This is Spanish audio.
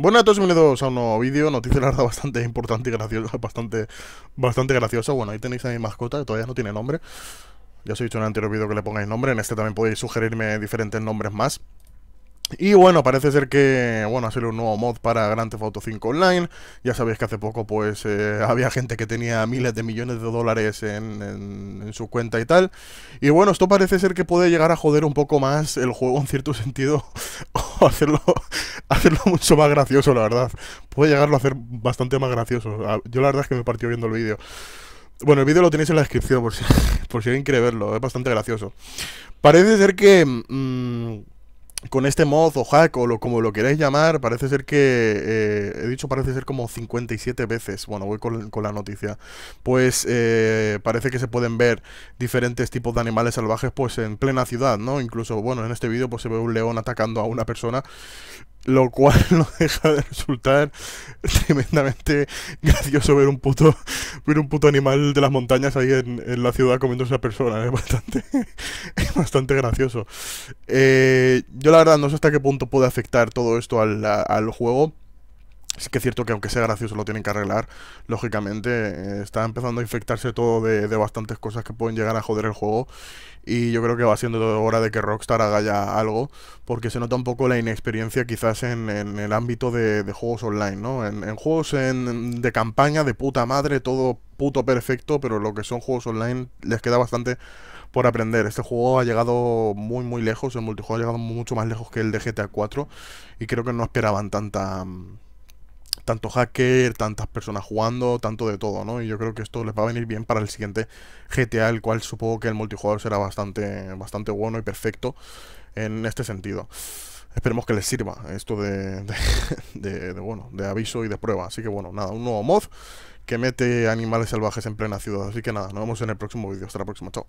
Bueno a todos bienvenidos a un nuevo vídeo, noticia la verdad bastante importante y graciosa, bastante, bastante graciosa. Bueno, ahí tenéis a mi mascota, que todavía no tiene nombre. Ya os he dicho en el anterior vídeo que le pongáis nombre, en este también podéis sugerirme diferentes nombres más. Y bueno, parece ser que, bueno, ha un nuevo mod para Grand Theft Auto 5 Online. Ya sabéis que hace poco, pues, eh, había gente que tenía miles de millones de dólares en, en, su cuenta y tal. Y bueno, esto parece ser que puede llegar a joder un poco más el juego en cierto sentido, o hacerlo hacerlo mucho más gracioso, la verdad. Puede llegarlo a hacer bastante más gracioso. Ah, yo la verdad es que me partió viendo el vídeo. Bueno, el vídeo lo tenéis en la descripción por si, por si alguien quiere verlo. Es bastante gracioso. Parece ser que... Mm, con este mod o hack o como lo queráis llamar, parece ser que, eh, he dicho parece ser como 57 veces, bueno, voy con, la noticia, pues eh, parece que se pueden ver diferentes tipos de animales salvajes pues en plena ciudad, ¿no? Incluso, bueno, en este vídeo pues se ve un león atacando a una persona lo cual no deja de resultar tremendamente gracioso ver un puto, ver un puto animal de las montañas ahí en, la ciudad comiendo a persona Es bastante, es bastante gracioso. Eh, yo la verdad no sé hasta qué punto puede afectar todo esto al, al juego. Es que es cierto que aunque sea gracioso lo tienen que arreglar, lógicamente eh, está empezando a infectarse todo de, bastantes cosas que pueden llegar a joder el juego y yo creo que va siendo hora de que Rockstar haga ya algo porque se nota un poco la inexperiencia quizás en, el ámbito de, juegos online, ¿no? En, juegos de campaña de puta madre, todo puto perfecto, pero lo que son juegos online les queda bastante por aprender. Este juego ha llegado muy, muy lejos. El multijuego ha llegado mucho más lejos que el de GTA 4. Y creo que no esperaban tanta, tanto hacker, tantas personas jugando, tanto de todo, ¿no? Y yo creo que esto les va a venir bien para el siguiente GTA, el cual supongo que el multijugador será bastante, bastante bueno y perfecto en este sentido. Esperemos que les sirva esto de, bueno, de aviso y de prueba. Así que bueno, nada, un nuevo mod que mete animales salvajes en plena ciudad. Así que nada, nos vemos en el próximo vídeo. Hasta la próxima, chao.